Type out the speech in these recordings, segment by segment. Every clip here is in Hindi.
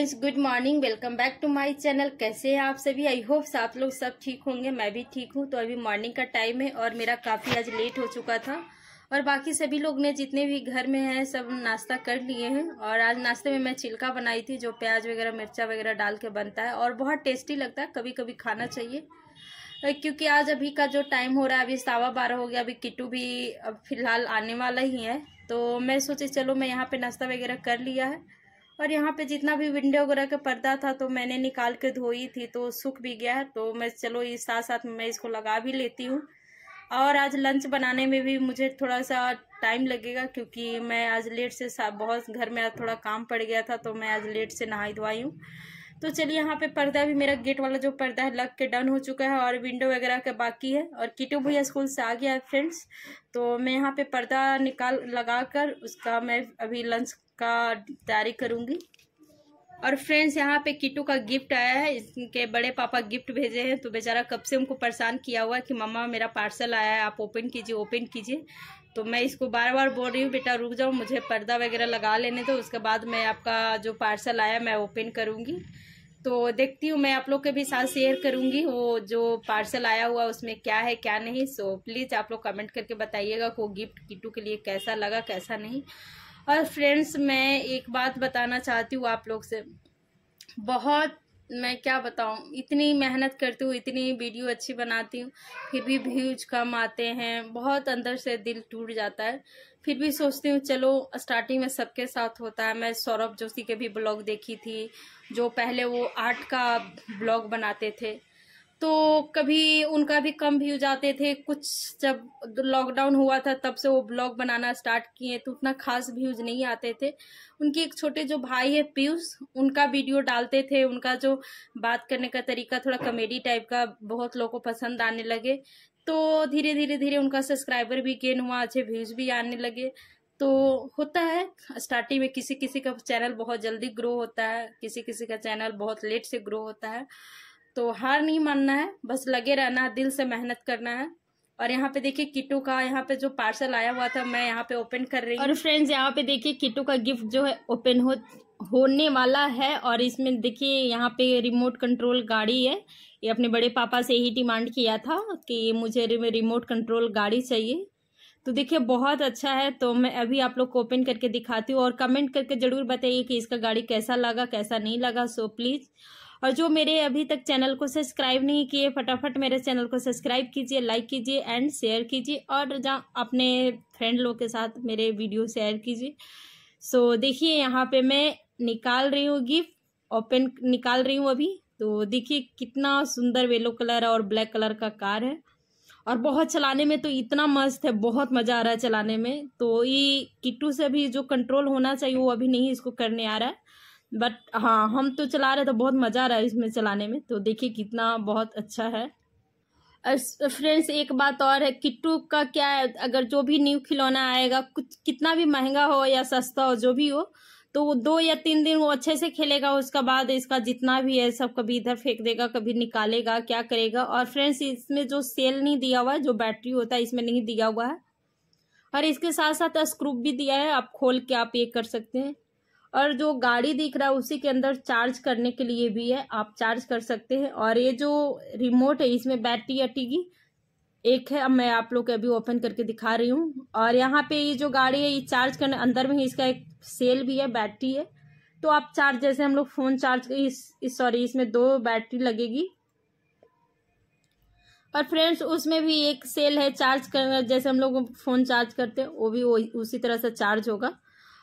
friends good morning welcome back to my channel कैसे हैं आप सभी आई होप आप लोग सब ठीक होंगे मैं भी ठीक हूँ तो अभी मॉर्निंग का टाइम है और मेरा काफ़ी आज लेट हो चुका था और बाकी सभी लोग ने जितने भी घर में हैं सब नाश्ता कर लिए हैं और आज नाश्ते में मैं छिलका बनाई थी जो प्याज वगैरह मिर्चा वगैरह डाल के बनता है और बहुत टेस्टी लगता है कभी कभी खाना चाहिए क्योंकि आज अभी का जो टाइम हो रहा है अभी सावा बारह हो गया अभी किटू भी फिलहाल आने वाला ही है तो मैं सोची चलो मैं यहाँ पर नाश्ता वगैरह कर लिया है और यहाँ पे जितना भी विंडो वगैरह का पर्दा था तो मैंने निकाल के धोई थी तो सूख भी गया तो मैं चलो इस साथ साथ मैं इसको लगा भी लेती हूँ और आज लंच बनाने में भी मुझे थोड़ा सा टाइम लगेगा क्योंकि मैं आज लेट से बहुत घर में आज थोड़ा काम पड़ गया था तो मैं आज लेट से नहाई धोई हूँ तो चलिए यहाँ पे पर्दा भी मेरा गेट वाला जो पर्दा है लग के डन हो चुका है और विंडो वगैरह का बाकी है और किटू भैया स्कूल से आ गया है फ्रेंड्स तो मैं यहाँ पे पर्दा निकाल लगा कर उसका मैं अभी लंच का तैयारी करूँगी और फ्रेंड्स यहाँ पे किटू का गिफ्ट आया है इसके बड़े पापा गिफ्ट भेजे हैं तो बेचारा कब से उनको परेशान किया हुआ है कि मम्मा मेरा पार्सल आया है आप ओपन कीजिए ओपन कीजिए तो मैं इसको बार बार बोल रही हूँ बेटा रुक जाओ मुझे पर्दा वगैरह लगा लेने दो तो उसके बाद मैं आपका जो पार्सल आया मैं ओपन करूँगी तो देखती हूँ मैं आप लोग के भी साथ शेयर करूँगी वो जो पार्सल आया हुआ उसमें क्या है क्या नहीं सो प्लीज़ आप लोग कमेंट करके बताइएगा कि वो गिफ्ट किटू के लिए कैसा लगा कैसा नहीं और फ्रेंड्स मैं एक बात बताना चाहती हूँ आप लोग से बहुत मैं क्या बताऊँ इतनी मेहनत करती हूँ इतनी वीडियो अच्छी बनाती हूँ फिर भी व्यूज कम आते हैं बहुत अंदर से दिल टूट जाता है फिर भी सोचती हूँ चलो स्टार्टिंग में सबके साथ होता है मैं सौरभ जोशी के भी ब्लॉग देखी थी जो पहले वो आर्ट का ब्लॉग बनाते थे तो कभी उनका भी कम व्यूज आते थे कुछ जब लॉकडाउन हुआ था तब से वो ब्लॉग बनाना स्टार्ट किए तो उतना खास व्यूज नहीं आते थे उनके एक छोटे जो भाई है पीयूष उनका वीडियो डालते थे उनका जो बात करने का तरीका थोड़ा कॉमेडी टाइप का बहुत लोगों को पसंद आने लगे तो धीरे धीरे धीरे उनका सब्सक्राइबर भी गेन हुआ अच्छे व्यूज भी आने लगे तो होता है स्टार्टिंग में किसी किसी का चैनल बहुत जल्दी ग्रो होता है किसी किसी का चैनल बहुत लेट से ग्रो होता है तो हार नहीं मानना है बस लगे रहना है दिल से मेहनत करना है और यहाँ पे देखिए किटू का यहाँ पे जो पार्सल आया हुआ था मैं यहाँ पे ओपन कर रही हूँ और फ्रेंड्स यहाँ पे देखिए किटू का गिफ्ट जो है ओपन हो होने वाला है और इसमें देखिए यहाँ पे रिमोट कंट्रोल गाड़ी है ये अपने बड़े पापा से ही डिमांड किया था कि मुझे रिमोट कंट्रोल गाड़ी चाहिए तो देखिए बहुत अच्छा है तो मैं अभी आप लोग को ओपन करके दिखाती हूँ और कमेंट करके ज़रूर बताइए कि इसका गाड़ी कैसा लगा कैसा नहीं लगा सो प्लीज़ और जो मेरे अभी तक चैनल को सब्सक्राइब नहीं किए फटाफट मेरे चैनल को सब्सक्राइब कीजिए लाइक कीजिए एंड शेयर कीजिए और जहाँ अपने फ्रेंड लोग के साथ मेरे वीडियो शेयर कीजिए सो so, देखिए यहाँ पे मैं निकाल रही हूँ गिफ्ट ओपन निकाल रही हूँ अभी तो देखिए कितना सुंदर येलो कलर और ब्लैक कलर का कार है और बहुत चलाने में तो इतना मस्त है बहुत मज़ा आ रहा है चलाने में तो ये किट्टू से भी जो कंट्रोल होना चाहिए वो अभी नहीं इसको करने आ रहा है बट हाँ हम तो चला रहे तो बहुत मज़ा आ रहा है इसमें चलाने में तो देखिए कितना बहुत अच्छा है फ्रेंड्स एक बात और है किट्टू का क्या है अगर जो भी न्यू खिलौना आएगा कुछ कितना भी महंगा हो या सस्ता हो जो भी हो तो वो दो या तीन दिन वो अच्छे से खेलेगा उसका बाद इसका जितना भी है सब कभी इधर फेंक देगा कभी निकालेगा क्या करेगा और फ्रेंड्स इसमें जो सेल नहीं दिया हुआ है जो बैटरी होता है इसमें नहीं दिया हुआ है और इसके साथ साथ स्क्रूप भी दिया है आप खोल के आप ये कर सकते हैं और जो गाड़ी दिख रहा है उसी के अंदर चार्ज करने के लिए भी है आप चार्ज कर सकते हैं और ये जो रिमोट है इसमें बैटरी अटेगी एक है अब मैं आप लोग को अभी ओपन करके दिखा रही हूँ और यहाँ पे ये जो गाड़ी है ये चार्ज करने अंदर में ही इसका एक सेल भी है बैटरी है तो आप चार्ज जैसे हम लोग फ़ोन चार्ज इस, इस सॉरी इसमें दो बैटरी लगेगी और फ्रेंड्स उसमें भी एक सेल है चार्ज कर जैसे हम लोग फ़ोन चार्ज करते हैं वो भी वो उसी तरह से चार्ज होगा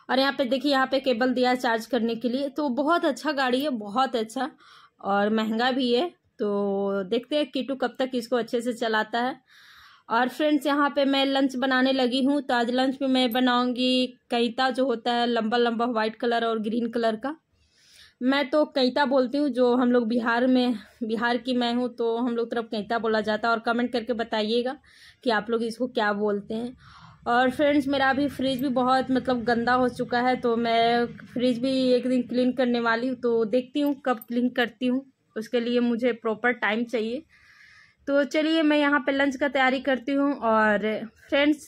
और यहाँ पे देखिए यहाँ पे केबल दिया चार्ज करने के लिए तो बहुत अच्छा गाड़ी है बहुत अच्छा और महंगा भी है तो देखते हैं किटू कब तक इसको अच्छे से चलाता है और फ्रेंड्स यहाँ पे मैं लंच बनाने लगी हूँ तो आज लंच में मैं बनाऊँगी कैता जो होता है लंबा लंबा व्हाइट कलर और ग्रीन कलर का मैं तो कैता बोलती हूँ जो हम लोग बिहार में बिहार की मैं हूँ तो हम लोग तरफ कैता बोला जाता है और कमेंट करके बताइएगा कि आप लोग इसको क्या बोलते हैं और फ्रेंड्स मेरा अभी फ्रिज भी बहुत मतलब गंदा हो चुका है तो मैं फ्रिज भी एक दिन क्लीन करने वाली हूँ तो देखती हूँ कब क्लीन करती हूँ उसके लिए मुझे प्रॉपर टाइम चाहिए तो चलिए मैं यहाँ पे लंच का तैयारी करती हूँ और फ्रेंड्स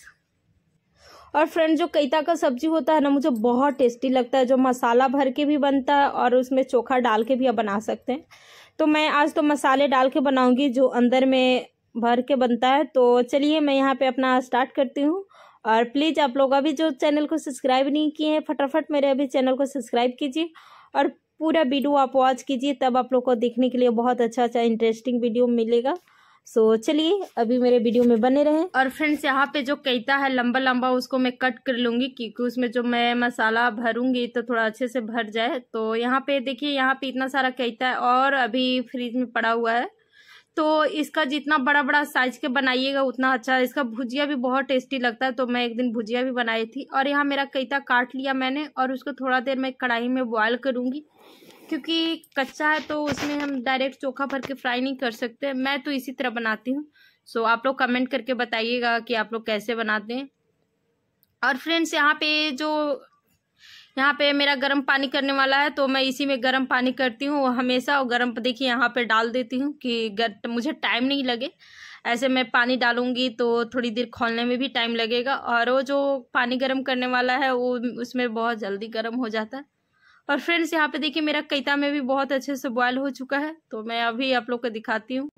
और फ्रेंड जो कैता का सब्जी होता है ना मुझे बहुत टेस्टी लगता है जो मसाला भर के भी बनता है और उसमें चोखा डाल के भी आप बना सकते हैं तो मैं आज तो मसाले डाल के बनाऊंगी जो अंदर में भर के बनता है तो चलिए मैं यहाँ पे अपना स्टार्ट करती हूँ और प्लीज़ आप लोग अभी जो चैनल को सब्सक्राइब नहीं किए हैं फटाफट मेरे अभी चैनल को सब्सक्राइब कीजिए और पूरा वीडियो आप वॉच कीजिए तब आप लोग को देखने के लिए बहुत अच्छा अच्छा इंटरेस्टिंग वीडियो मिलेगा सो so, चलिए अभी मेरे वीडियो में बने रहें और फ्रेंड्स यहाँ पे जो कैता है लंबा लंबा उसको मैं कट कर लूँगी क्योंकि उसमें जो मैं मसाला भरूंगी तो थोड़ा अच्छे से भर जाए तो यहाँ पे देखिए यहाँ पे इतना सारा कैता है और अभी फ्रिज में पड़ा हुआ है तो इसका जितना बड़ा बड़ा साइज के बनाइएगा उतना अच्छा इसका भुजिया भी बहुत टेस्टी लगता है तो मैं एक दिन भुजिया भी बनाई थी और यहाँ मेरा कैता काट लिया मैंने और उसको थोड़ा देर मैं कढ़ाई में बॉयल करूँगी क्योंकि कच्चा है तो उसमें हम डायरेक्ट चोखा भर के फ्राई नहीं कर सकते मैं तो इसी तरह बनाती हूँ सो आप लोग कमेंट करके बताइएगा कि आप लोग कैसे बनाते हैं और फ्रेंड्स यहाँ पे जो यहाँ पे मेरा गर्म पानी करने वाला है तो मैं इसी में गर्म पानी करती हूँ हमेशा और गर्म देखिए यहाँ पे डाल देती हूँ कि गर, मुझे टाइम नहीं लगे ऐसे मैं पानी डालूंगी तो थोड़ी देर खोलने में भी टाइम लगेगा और वो जो पानी गर्म करने वाला है वो उसमें बहुत जल्दी गर्म हो जाता है और फ्रेंड्स यहाँ पे देखिए मेरा कैता में भी बहुत अच्छे से बॉयल हो चुका है तो मैं अभी आप लोग को दिखाती हूँ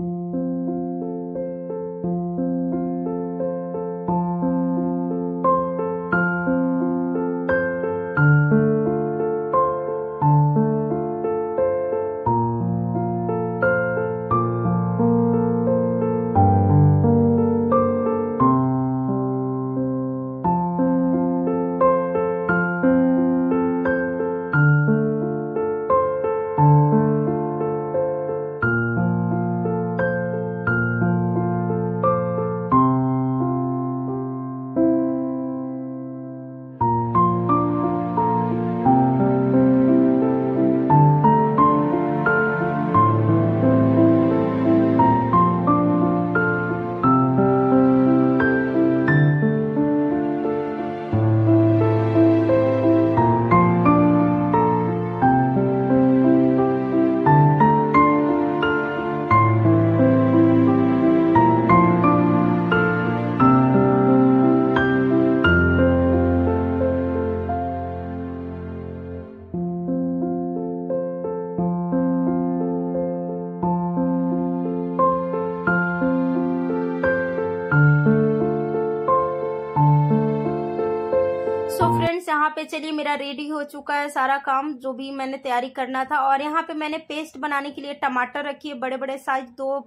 पे चलिए मेरा रेडी हो चुका है सारा काम जो भी मैंने तैयारी करना था और यहाँ पे मैंने पेस्ट बनाने के लिए टमाटर रखी है बड़े बड़े साइज दो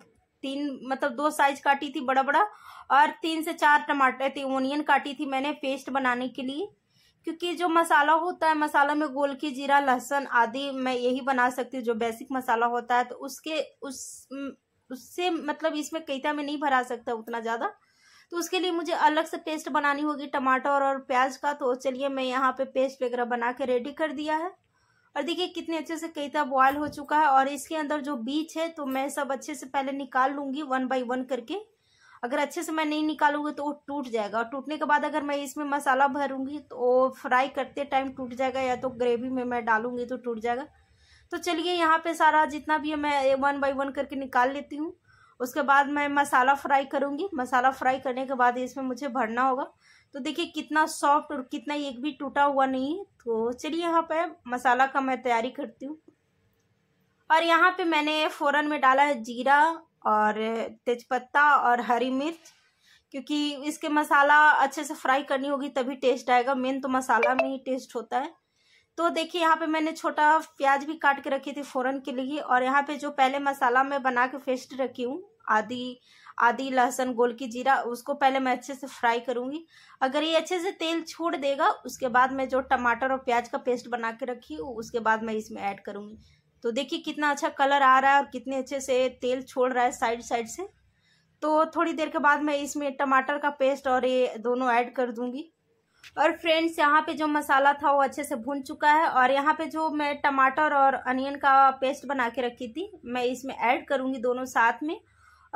तीन मतलब दो साइज काटी थी बड़ा बड़ा और तीन से चार टमाटर थी ओनियन काटी थी मैंने पेस्ट बनाने के लिए क्योंकि जो मसाला होता है मसाला में गोल की जीरा लहसुन आदि मैं यही बना सकती हूँ जो बेसिक मसाला होता है तो उसके उस उससे मतलब इसमें कैता में नहीं भरा सकता उतना ज़्यादा तो उसके लिए मुझे अलग से पेस्ट बनानी होगी टमाटर और प्याज का तो चलिए मैं यहाँ पे पेस्ट वगैरह बना के रेडी कर दिया है और देखिए कितने अच्छे से कैता बॉयल हो चुका है और इसके अंदर जो बीज है तो मैं सब अच्छे से पहले निकाल लूँगी वन बाई वन करके अगर अच्छे से मैं नहीं निकालूंगी तो वो टूट जाएगा और टूटने के बाद अगर मैं इसमें मसाला भरूंगी तो फ्राई करते टाइम टूट जाएगा या तो ग्रेवी में मैं डालूंगी तो टूट जाएगा तो चलिए यहाँ पे सारा जितना भी है मैं वन बाई वन करके निकाल लेती हूँ उसके बाद मैं मसाला फ्राई करूँगी मसाला फ्राई करने के बाद इसमें मुझे भरना होगा तो देखिए कितना सॉफ्ट और कितना एक भी टूटा हुआ नहीं है तो चलिए यहाँ पर मसाला का मैं तैयारी करती हूँ और यहाँ पे मैंने फ़ौरन में डाला है जीरा और तेज़पत्ता और हरी मिर्च क्योंकि इसके मसाला अच्छे से फ्राई करनी होगी तभी टेस्ट आएगा मेन तो मसाला में ही टेस्ट होता है तो देखिए यहाँ पे मैंने छोटा प्याज भी काट के रखी थी फोरन के लिए और यहाँ पे जो पहले मसाला मैं बना के पेस्ट रखी हूँ आधी आधी लहसुन गोल की जीरा उसको पहले मैं अच्छे से फ्राई करूंगी अगर ये अच्छे से तेल छोड़ देगा उसके बाद मैं जो टमाटर और प्याज का पेस्ट बना के रखी हूँ उसके बाद मैं इसमें ऐड करूंगी तो देखिए कितना अच्छा कलर आ रहा है और कितने अच्छे से तेल छोड़ रहा है साइड साइड से तो थोड़ी देर के बाद मैं इसमें टमाटर का पेस्ट और ये दोनों ऐड कर दूंगी और फ्रेंड्स यहाँ पे जो मसाला था वो अच्छे से भून चुका है और यहाँ पे जो मैं टमाटर और अनियन का पेस्ट बना के रखी थी मैं इसमें ऐड करूँगी दोनों साथ में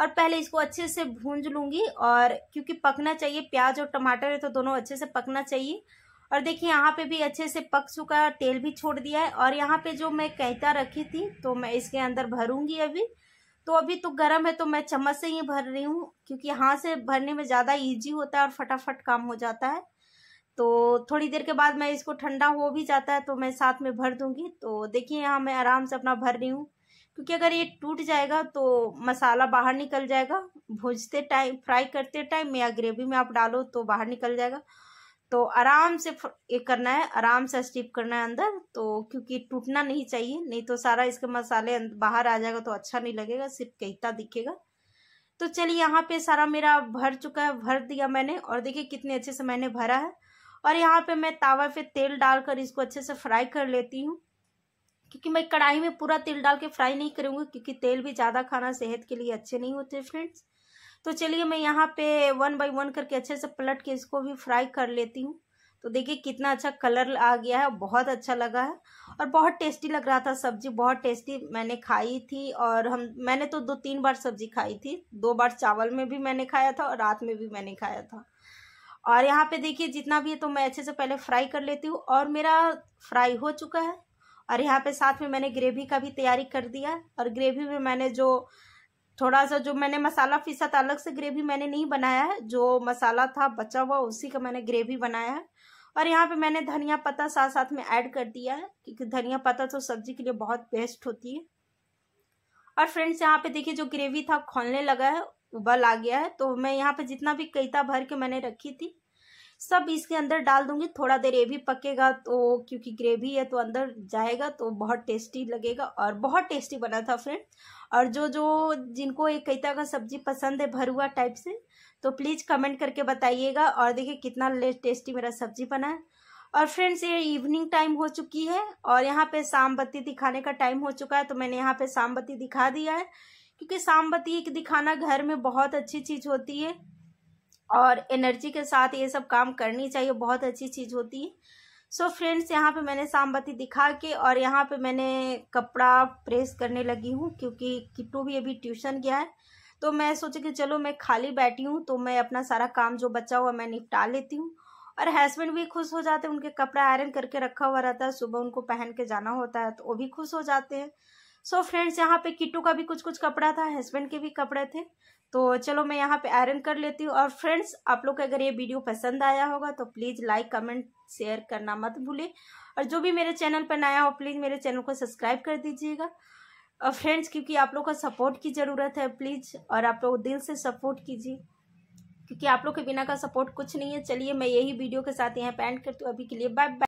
और पहले इसको अच्छे से भूंज लूँगी और क्योंकि पकना चाहिए प्याज और टमाटर है तो दोनों अच्छे से पकना चाहिए और देखिए यहाँ पे भी अच्छे से पक चुका है तेल भी छोड़ दिया है और यहाँ पे जो मैं कैता रखी थी तो मैं इसके अंदर भरूँगी अभी तो अभी तो गर्म है तो मैं चम्मच से ही भर रही हूँ क्योंकि यहाँ से भरने में ज़्यादा ईजी होता है और फटाफट काम हो जाता है तो थोड़ी देर के बाद मैं इसको ठंडा हो भी जाता है तो मैं साथ में भर दूंगी तो देखिए यहाँ मैं आराम से अपना भर रही हूँ क्योंकि अगर ये टूट जाएगा तो मसाला बाहर निकल जाएगा भूजते टाइम फ्राई करते टाइम या ग्रेवी में आप डालो तो बाहर निकल जाएगा तो आराम से ये करना है आराम से स्टिप करना है अंदर तो क्योंकि टूटना नहीं चाहिए नहीं तो सारा इसके मसाले बाहर आ जाएगा तो अच्छा नहीं लगेगा सिर्फ कहता दिखेगा तो चलिए यहाँ पे सारा मेरा भर चुका है भर दिया मैंने और देखिए कितने अच्छे से मैंने भरा है और यहाँ पे मैं तावा पे तेल डालकर इसको अच्छे से फ्राई कर लेती हूँ क्योंकि मैं कढ़ाई में पूरा तेल डाल के फ्राई नहीं करूँगी क्योंकि तेल भी ज़्यादा खाना सेहत के लिए अच्छे नहीं होते फ्रेंड्स तो चलिए मैं यहाँ पे वन बाय वन करके अच्छे से पलट के इसको भी फ्राई कर लेती हूँ तो देखिए कितना अच्छा कलर आ गया है बहुत अच्छा लगा है और बहुत टेस्टी लग रहा था सब्जी बहुत टेस्टी मैंने खाई थी और हम मैंने तो दो तीन बार सब्जी खाई थी दो बार चावल में भी मैंने खाया था और रात में भी मैंने खाया था और यहाँ पे देखिए जितना भी है तो मैं अच्छे से पहले फ्राई कर लेती हूँ और मेरा फ्राई हो चुका है और यहाँ पे साथ में मैंने ग्रेवी का भी तैयारी कर दिया और ग्रेवी में मैंने जो थोड़ा सा जो मैंने मसाला पीसा था अलग से ग्रेवी मैंने नहीं बनाया है जो मसाला था बचा हुआ उसी का मैंने ग्रेवी बनाया है और यहाँ पे मैंने धनिया पत्ता साथ साथ में ऐड कर दिया है क्योंकि धनिया पत्ता तो सब्जी के लिए बहुत बेस्ट होती है और फ्रेंड्स यहाँ पे देखिए जो ग्रेवी था खोलने लगा है उबल आ गया है तो मैं यहाँ पे जितना भी कैता भर के मैंने रखी थी सब इसके अंदर डाल दूंगी थोड़ा देर ये भी पकेगा तो क्योंकि ग्रेवी है तो अंदर जाएगा तो बहुत टेस्टी लगेगा और बहुत टेस्टी बना था फ्रेंड और जो जो जिनको एक कैता का सब्जी पसंद है भरुआ टाइप से तो प्लीज़ कमेंट करके बताइएगा और देखिए कितना टेस्टी मेरा सब्जी बना है और फ्रेंड्स ये इवनिंग टाइम हो चुकी है और यहाँ पे शाम बत्ती दिखाने का टाइम हो चुका है तो मैंने यहाँ पे शाम बत्ती दिखा दिया है क्योंकि सामबत्ती दिखाना घर में बहुत अच्छी चीज़ होती है और एनर्जी के साथ ये सब काम करनी चाहिए बहुत अच्छी चीज़ होती है सो so फ्रेंड्स यहाँ पे मैंने सामबत्ती दिखा के और यहाँ पे मैंने कपड़ा प्रेस करने लगी हूँ क्योंकि किट्टू भी अभी ट्यूशन गया है तो मैं सोचा कि चलो मैं खाली बैठी हूँ तो मैं अपना सारा काम जो बचा हुआ मैं निपटा लेती हूँ और हस्बैंड भी खुश हो जाते हैं उनके कपड़ा आयरन करके रखा हुआ रहता है सुबह उनको पहन के जाना होता है तो वो भी खुश हो जाते हैं सो so फ्रेंड्स यहाँ पे किट्टू का भी कुछ कुछ कपड़ा था हस्बैंड के भी कपड़े थे तो चलो मैं यहाँ पे आयरन कर लेती हूँ और फ्रेंड्स आप लोग को अगर ये वीडियो पसंद आया होगा तो प्लीज़ लाइक कमेंट शेयर करना मत भूलें और जो भी मेरे चैनल पर नया हो प्लीज़ मेरे चैनल को सब्सक्राइब कर दीजिएगा और फ्रेंड्स क्योंकि आप लोग का सपोर्ट की ज़रूरत है प्लीज़ और आप लोग दिल से सपोर्ट कीजिए क्योंकि आप लोग के बिना का सपोर्ट कुछ नहीं है चलिए मैं यही वीडियो के साथ यहाँ एंड करती हूँ अभी के लिए बाय बाय